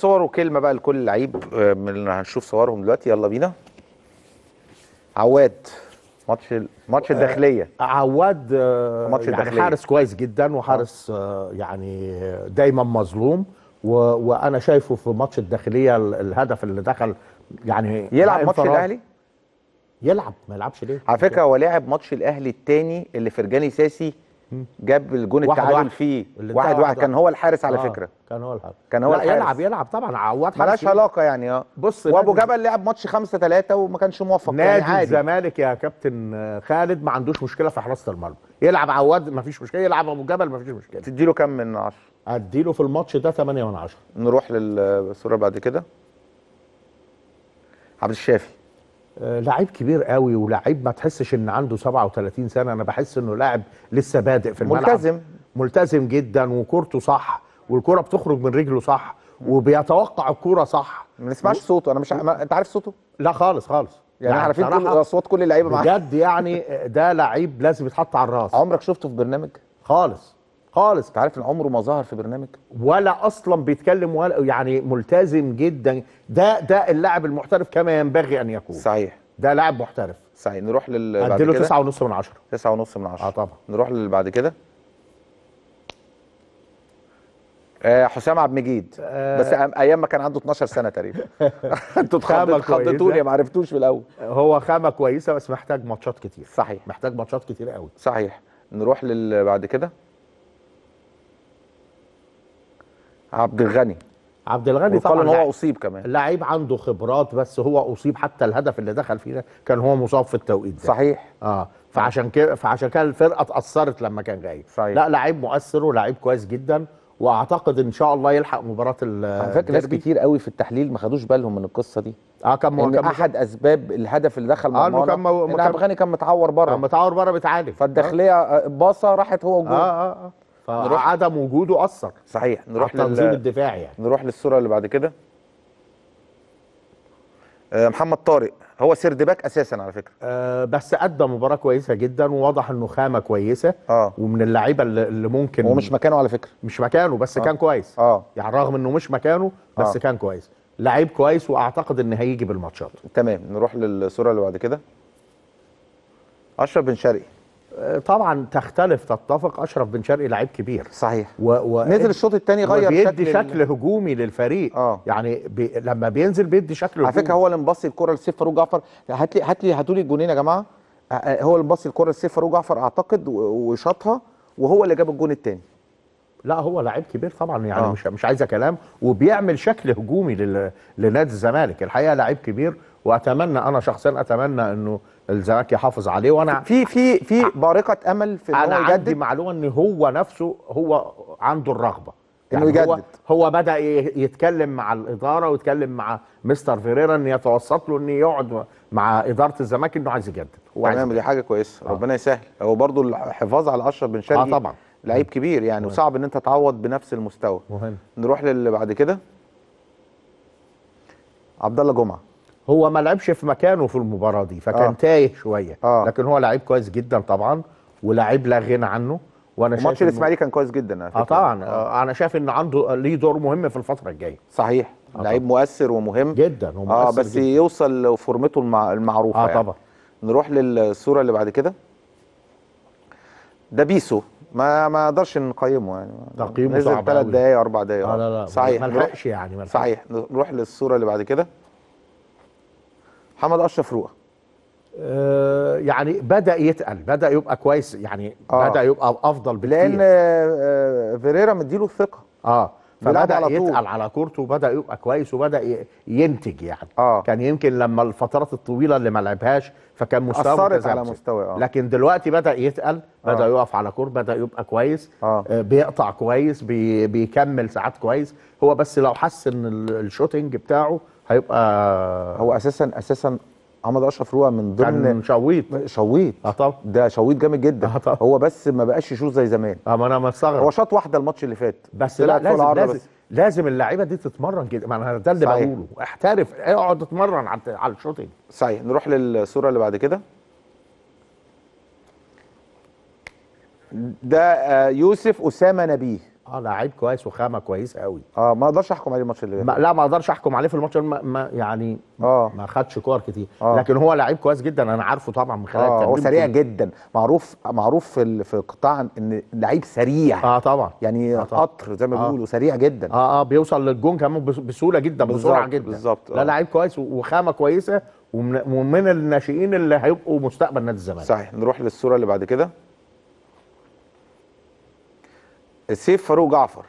صور وكلمه بقى لكل لعيب آه، من هنشوف صورهم دلوقتي يلا بينا عواد ماتش ماتش آه، الداخليه عواد آه، ماتش يعني الداخليه حارس كويس جدا وحارس يعني دايما مظلوم و... وانا شايفه في ماتش الداخليه الهدف اللي دخل يعني يلعب ماتش الاهلي يلعب ما يلعبش ليه على فكره هو لعب ماتش الاهلي الثاني اللي فرجاني ساسي جاب الجون التعادل فيه واحد واحد, واحد كان هو الحارس على آه فكره كان هو الحارس كان هو لا الحارس يلعب يلعب طبعا عواد آه، مالهاش علاقه يعني اه بص وابو جبل لعب ماتش 5 3 وما كانش موفق يعني نادي يعني عادي الزمالك يا كابتن آه، خالد ما عندوش مشكله في حراسه المرمى يلعب عواد ما فيش مشكله يلعب ابو جبل ما فيش مشكله تديله كام من 10 اديله في الماتش ده 8 من 10 نروح للصوره بعد كده عبد الشافي آه، لعيب كبير قوي ولعيب ما تحسش ان عنده 37 سنه انا بحس انه لاعب لسه بادئ في الملعب ملتزم ملتزم جدا وكورته صح والكوره بتخرج من رجله صح وبيتوقع الكوره صح ما نسمعش صوته انا مش ما... انت عارف صوته لا خالص خالص يعني, يعني عارفين كل اصوات كل اللعيبه معاه بجد يعني ده لعيب لازم يتحط على الراس عمرك شفته في برنامج خالص خالص انت عارف ان عمره ما ظهر في برنامج ولا اصلا بيتكلم ولا يعني ملتزم جدا ده ده اللاعب المحترف كما ينبغي ان يكون صحيح ده لاعب محترف صحيح نروح لل بعد كده اديله ونص من 10 ونص من 10 اه طبعا نروح للي بعد كده آه، حسام عبد المجيد آه. بس ايام ما كان عنده 12 سنه تقريبا انتوا اتخضيتوني ما عرفتوش في الاول هو خامه كويسه بس محتاج ماتشات كتير صحيح محتاج ماتشات كتير قوي صحيح نروح للي بعد كده عبد الغني عبد الغني طبعا هو اصيب كمان لعيب عنده خبرات بس هو اصيب حتى الهدف اللي دخل فيه كان هو مصاب في التوقيت ده صحيح اه فعشان كده فعشان كده الفرقه اتاثرت لما كان جاي صحيح. لا لعيب مؤثر ولاعيب كويس جدا واعتقد ان شاء الله يلحق مباراه ال على فكره ناس كتير قوي في التحليل ما خدوش بالهم من القصه دي اه كان إن كان احد اسباب الهدف اللي دخل مرمانا آه كان مو... ان عبد الغني كان متعور بره كان متعور بره بيتعالج فالداخليه آه. باصه راحت هو وجوه آه آه آه. فعدم وجوده اثر صحيح نروح للتنظيم لل... الدفاعي يعني نروح للصوره اللي بعد كده آه، محمد طارق هو سيرد باك اساسا على فكره أه بس ادى مباراه كويسه جدا وواضح انه خامه كويسه آه. ومن اللعيبه اللي ممكن هو مش مكانه على فكره مش مكانه بس آه. كان كويس آه. يعني رغم انه مش مكانه بس آه. كان كويس لعيب كويس واعتقد ان هيجي بالماتشات تمام نروح للصوره اللي بعد كده اشرف بن شرقي طبعا تختلف تتفق اشرف بن شرقي لعيب كبير صحيح و... و... نزل الشوط الثاني غير شكل بيدي شكل هجومي للفريق آه. يعني بي... لما بينزل بيدي شكل هجومي على فكره هو اللي مبصي الكره لسيف فاروق جعفر هات لي هات لي هاتوا لي الجونين يا جماعه هو اللي مبصي الكره لسيف فاروق جعفر اعتقد وشاطها وهو اللي جاب الجون الثاني لا هو لعيب كبير طبعا يعني آه. مش مش عايزه كلام وبيعمل شكل هجومي لل... لنادي الزمالك الحقيقه لعيب كبير واتمنى انا شخصيا اتمنى انه الزمالك يحافظ عليه وانا في في في بارقه امل في انا يجدد. عندي معلومه ان هو نفسه هو عنده الرغبه يعني انه يعني يجدد هو, هو بدا يتكلم مع الاداره ويتكلم مع مستر فيريرا ان يتوسط له ان يقعد مع اداره الزمالك انه عايز يجدد هو تمام دي حاجه كويسه آه. ربنا يسهل هو برضو الحفاظ على اشرف بن شرقي اه طبعا لعيب كبير يعني مهم. وصعب ان انت تعوض بنفس المستوى مهم. نروح للي بعد كده عبد الله جمعه هو ما لعبش في مكانه في المباراه دي فكان آه. تايه شويه آه. لكن هو لعيب كويس جدا طبعا ولاعيب لا غنى عنه وانا شايف ماتش الاسماعيلي كان كويس جدا اه طبعا آه. آه. انا شايف ان عنده ليه دور مهم في الفتره الجايه صحيح آه لعيب مؤثر ومهم جدا ومؤثر اه بس جداً. يوصل لفورمته المعروفه اه يعني. طبعا نروح للصوره اللي بعد كده ده بيسو ما ما اقدرش نقيمه يعني تقييمه صعب نزل ثلاث دقائق اربع دقائق اه لا لا صحيح ما لحقش يعني ما صحيح نروح للصوره اللي بعد كده محمد اشرف روقه آه، يعني بدا يتقل بدا يبقى كويس يعني آه. بدا يبقى افضل بكتير لان آه، آه، فيريرا مديله الثقه اه فبدا على يتقل على كورته وبدا يبقى كويس وبدا ينتج يعني آه. كان يمكن لما الفترات الطويله اللي ما لعبهاش فكان مستواه اثرت على مستوى آه. لكن دلوقتي بدا يتقل بدا آه. يقف على كور بدا يبقى كويس آه. آه بيقطع كويس بي بيكمل ساعات كويس هو بس لو حس ان الشوتنج بتاعه هيبقى هو اساسا اساسا عماد اشرف روقه من ضمن كان شويط شويط اه طبعا ده شويط جامد جدا آه طبعا. هو بس ما بقاش يشوط زي زمان اه ما انا مستغرب هو شاط واحده الماتش اللي فات بس لا لازم لازم, بس. لازم اللعيبه دي تتمرن كده ما انا ده اللي بقوله احترف اقعد اتمرن على على الشوطين صحيح نروح للصوره اللي بعد كده ده آه، يوسف اسامه نبيه اه لعيب كويس وخامه كويسه قوي اه ما اقدرش احكم عليه الماتش اللي فات لا ما اقدرش احكم عليه في الماتش ما, ما يعني اه ما خدش كور كتير آه. لكن هو لعيب كويس جدا انا عارفه طبعا من خلال آه هو سريع كتير. جدا معروف معروف في, في قطاع ان لعيب سريع اه طبعا يعني آه طبعًا. قطر زي ما آه. بيقولوا سريع جدا اه اه بيوصل للجون كمان بسهوله جدا بسرعه جدا بالظبط آه. لا لعيب كويس وخامه كويسه ومن الناشئين اللي هيبقوا مستقبل نادي الزمالك صحيح نروح للصوره اللي بعد كده سيف فاروق جعفر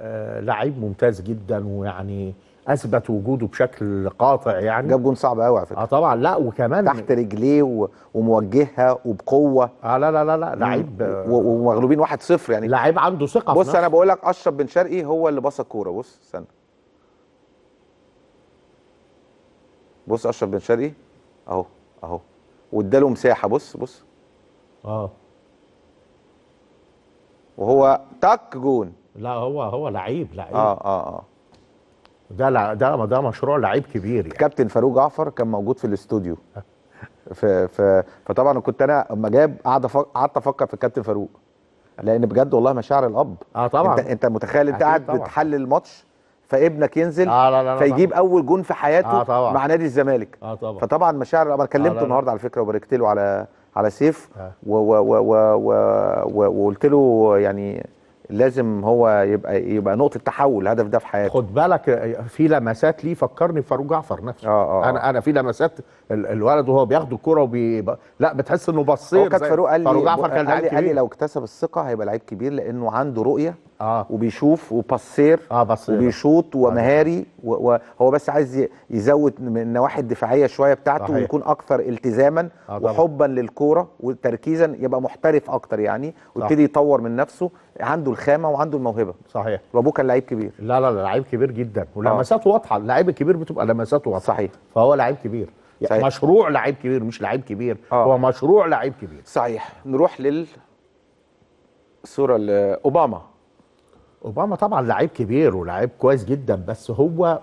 آه لعيب ممتاز جدا ويعني اثبت وجوده بشكل قاطع يعني جاب جون صعب قوي على فكره اه طبعا لا وكمان تحت رجليه وموجهها وبقوه اه لا لا لا لا لعيب آه، ومغلوبين 1-0 يعني لعيب عنده ثقه بص انا بقول لك اشرف بن شرقي هو اللي باص الكوره بص استنى بص اشرف بن شرقي اهو اهو واداله مساحه بص بص اه وهو تك جون لا هو هو لعيب لعيب اه اه اه ده ده ده مشروع لعيب كبير يعني كابتن فاروق جعفر كان موجود في الاستوديو ف ف فطبعا كنت انا اما جاب قعد قعدت افكر في الكابتن فاروق لان بجد والله مشاعر الاب اه طبعا انت, انت متخيل انت قاعد بتحلل ماتش فابنك ينزل آه لا لا لا فيجيب طبعا. اول جون في حياته آه طبعا. مع نادي الزمالك آه طبعا. فطبعا مشاعر انا كلمته آه النهارده على فكره وباركت له على على سيف آه. و و و وقلت له يعني لازم هو يبقى يبقى نقطه تحول الهدف ده في حياته خد بالك في لمسات ليه فكرني بفاروق جعفر نفسه آه آه انا آه. انا في لمسات الولد وهو بياخد الكوره وبي لا بتحس انه بصير فاروق جعفر كان قال لي, قال لي لو اكتسب الثقه هيبقى لعيب كبير لانه عنده رؤيه اه وبيشوف وباسير اه بصير وبيشوط آه، ومهاري وهو بس عايز يزود من النواحي الدفاعيه شويه بتاعته صحيح. ويكون اكثر التزاما آه وحبا للكوره وتركيزا يبقى محترف اكتر يعني ويبتدي يطور من نفسه عنده الخامه وعنده الموهبه صحيح وابوه كان لعيب كبير لا لا لا لعيب كبير جدا ولمساته آه. واضحه اللعيب الكبير بتبقى لمساته واضحه صحيح فهو لعيب كبير يعني صحيح. مشروع لعيب كبير مش لعيب كبير آه. هو مشروع لعيب كبير صحيح نروح لل الصوره لاوباما اوباما طبعا لعيب كبير ولعيب كويس جدا بس هو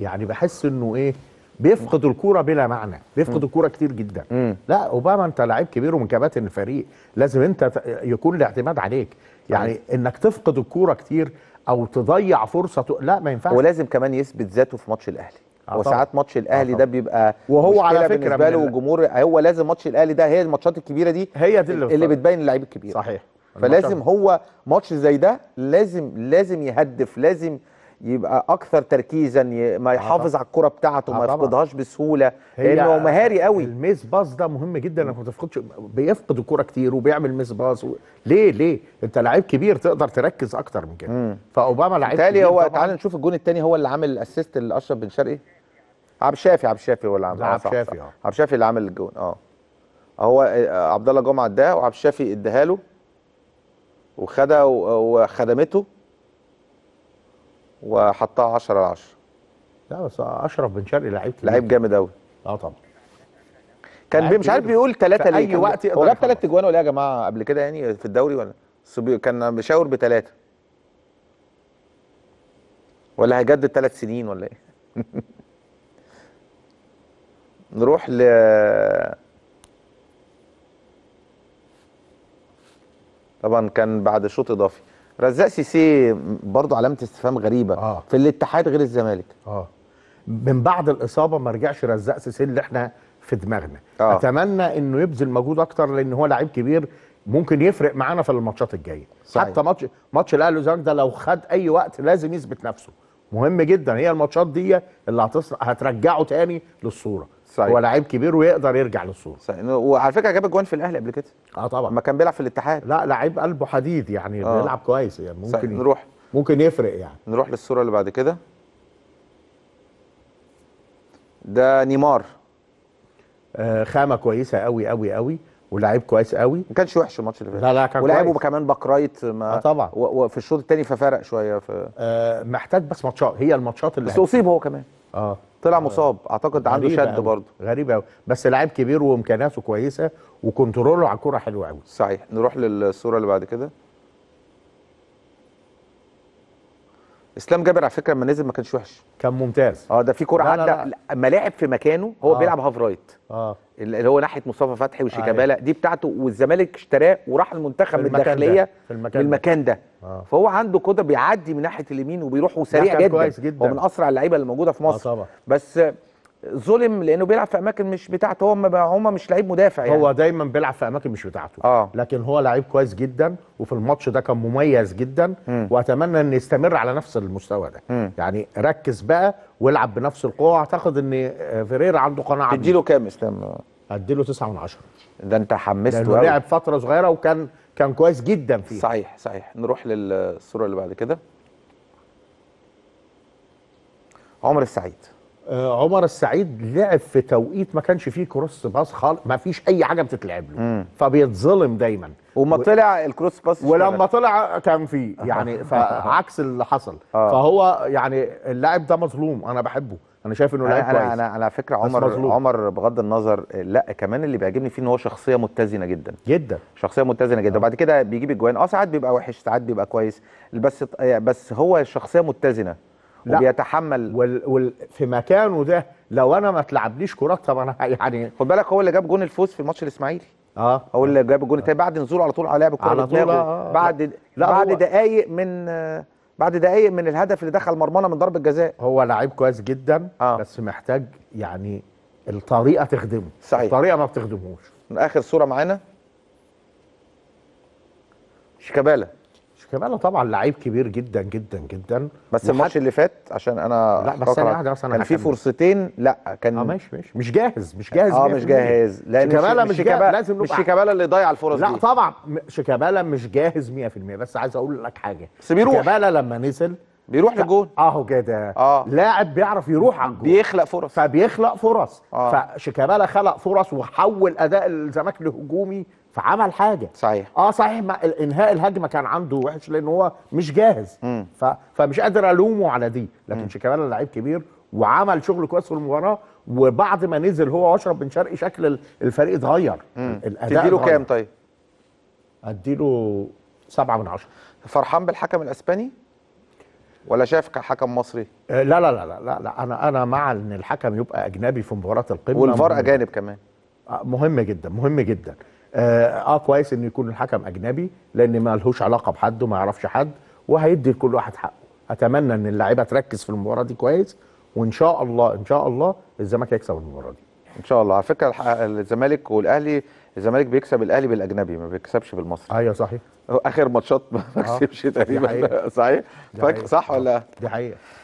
يعني بحس انه ايه بيفقد الكوره بلا معنى بيفقد الكوره كتير جدا مم. لا اوباما انت لعيب كبير ومن كباتن الفريق لازم انت يكون الاعتماد عليك يعني مم. انك تفقد الكوره كتير او تضيع فرصه ت... لا ما ينفعش ولازم كمان يثبت ذاته في ماتش الاهلي آه وساعات ماتش الاهلي آه ده بيبقى وهو على فكره بالنسبه له وجمهور هو لازم ماتش الاهلي ده هي الماتشات الكبيره دي هي دي اللي, اللي بتبين اللعيب الكبير صحيح فلازم هو ماتش زي ده لازم لازم يهدف لازم يبقى اكثر تركيزا ما آه، يحافظ على الكره بتاعته آه، ما يفقدهاش بسهوله لانه مهاري قوي الميس باص ده مهم جدا انك ما تفقدش بيفقد الكره كتير وبيعمل ميس باص و... ليه ليه انت لعيب كبير تقدر تركز اكتر من كده فاوباما لعيب تاني هو تعال نشوف الجون الثاني هو اللي عامل الاسيست لاشرف بن شرقي عبد الشافي عبد الشافي هو اللي عامل آه، عبد الشافي اه عبد الشافي اللي عامل الجون اه هو عبد الله جمعه اداه وعبد الشافي اداها له وخدها وخدمته وحطها 10 على 10 لا بس اشرف بن شرقي لعيب لعيب جامد قوي اه طبعا كان مش عارف بيقول ثلاثه ليه اي وقت هو جاب ثلاث اجوان ولا يا جماعه قبل كده يعني في الدوري ولا كان مشاور بثلاثه ولا هيجدد ثلاث سنين ولا ايه نروح ل طبعا كان بعد شوط اضافي رزاق سيسي برضه علامه استفهام غريبه آه. في الاتحاد غير الزمالك اه من بعد الاصابه ما رجعش رزاق سيسي اللي احنا في دماغنا آه. اتمنى انه يبذل مجهود اكتر لان هو لعيب كبير ممكن يفرق معانا في الماتشات الجايه صحيح. حتى ماتش ماتش الاهلي والزمالك ده لو خد اي وقت لازم يثبت نفسه مهم جدا هي الماتشات دي اللي هتص... هترجعه تاني للصوره صحيح. هو لعيب كبير ويقدر يرجع للصوره صحيح. وعلى فكره جاب اجوان في الاهلي قبل كده اه طبعا ما كان بيلعب في الاتحاد لا لعيب قلبه حديد يعني آه. بيلعب كويس يعني ممكن صحيح. نروح ممكن يفرق يعني نروح للصوره اللي بعد كده ده نيمار آه خامه كويسه قوي قوي قوي ولاعيب كويس قوي ما كانش وحش الماتش اللي فات لا لا كان ولعبه كمان باكرايت ما آه طبعا وفي الشوط الثاني ففرق شويه في آه محتاج بس ماتشات هي الماتشات اللي بس اصيب هو كمان اه طلع آه. مصاب اعتقد عنده شد برضه غريب قوي بس لعيب كبير وامكانياته كويسه وكنترول على الكوره حلو قوي صحيح نروح للصوره اللي بعد كده اسلام جابر على فكره لما نزل ما كانش وحش كان ممتاز اه ده في كوره عدى اما لعب في مكانه هو آه. بيلعب هاف رايت اه اللي هو ناحيه مصطفى فتحي وشيكابالا آه. دي بتاعته والزمالك اشتراه وراح المنتخب من الداخليه في المكان, المكان ده, ده. آه. فهو عنده قدره بيعدي من ناحيه اليمين وبيروح وسريع جدا كويس جدا ومن اسرع اللعيبه اللي موجوده في آه، مصر آه طبعا. بس ظلم لانه بيلعب في اماكن مش بتاعته هو هم مش لعيب مدافع يعني هو دايما بيلعب في اماكن مش بتاعته آه. لكن هو لعيب كويس جدا وفي الماتش ده كان مميز جدا م. واتمنى ان يستمر على نفس المستوى ده م. يعني ركز بقى والعب بنفس القوه اعتقد ان فيريرا عنده قناعه اديله كام اسلام اديله 9 من 10 ده انت حمسته قوي لعب فتره صغيره وكان كان كويس جدا فيه صحيح صحيح نروح للصوره اللي بعد كده عمر السعيد آه، عمر السعيد لعب في توقيت ما كانش فيه كروس باس خالص ما فيش اي حاجه بتتلعب له مم. فبيتظلم دايما وما و... طلع الكروس باس ولما طلع كان فيه يعني فعكس اللي حصل آه. فهو يعني اللاعب ده مظلوم انا بحبه انا شايف انه لاعب كويس انا انا على فكره عمر عمر بغض النظر لا كمان اللي بيعجبني فيه ان هو شخصيه متزنه جدا جدا شخصيه متزنه جدا آه. وبعد كده بيجيب اجوان اه ساعات بيبقى وحش ساعات بيبقى كويس بس آه، بس هو شخصيه متزنه لا. وبيتحمل وال... وال... في مكانه ده لو انا ما تلعبليش كرات طب انا يعني خد بالك هو اللي جاب جون الفوز في ماتش الاسماعيلي اه هو اللي جاب الجون الثاني بعد نزوله على طول على لعب الكره على طول آه،, آه،, آه. بعد لا بعد دقائق من بعد دقائق من الهدف اللي دخل مرمانا من ضربه جزاء هو لعيب كويس جدا آه. بس محتاج يعني الطريقه تخدمه صحيح الطريقه ما بتخدمهوش اخر صوره معانا شيكابالا شيكابالا طبعا لعيب كبير جدا جدا جدا بس الماتش اللي فات عشان انا لا بس انا قاعد اصلا كان في فرصتين لا كان اه ماشي ماشي مش جاهز مش آه، جاهز اه مش جاهز لان شيكابالا مش جاهز لازم نبقى مش شيكابالا اللي ضيع الفرص لا دي لا طبعا شيكابالا مش جاهز 100% بس عايز اقول لك حاجه بس بيروح شيكابالا لما نزل بيروح للجون اهو كده آه. لاعب بيعرف يروح على الجون بيخلق فرص فبيخلق فرص آه. فشيكابالا خلق فرص وحول اداء الزمالك لهجومي فعمل حاجه صحيح اه صحيح ما انهاء الهجمه كان عنده وحش لان هو مش جاهز مم. ف... فمش قادر الومه على دي لكن شيكابالا لعيب كبير وعمل شغل كويس في المباراه وبعد ما نزل هو واشرف بن شرقي شكل الفريق اتغير الاداء تديله كام طيب؟ اديله سبعة من عشرة فرحان بالحكم الاسباني؟ ولا شايف كحكم مصري؟ آه، لا لا لا لا لا انا انا مع ان الحكم يبقى اجنبي في مباراه القمه والفار اجانب كمان آه، مهم جدا مهم جدا آه،, اه كويس انه يكون الحكم اجنبي لان ما لهوش علاقه بحد وما يعرفش حد وهيدي لكل واحد حقه اتمنى ان اللعيبه تركز في المباراه دي كويس وان شاء الله ان شاء الله الزمالك هيكسب المباراه دي ان شاء الله على فكره الزمالك والاهلي الزمالك بيكسب الاهلي بالاجنبي ما بيكسبش بالمصري ايوه صحيح آه، اخر ماتشات ما آه، كسبش تقريبا صحيح صح ولا دي حقيقه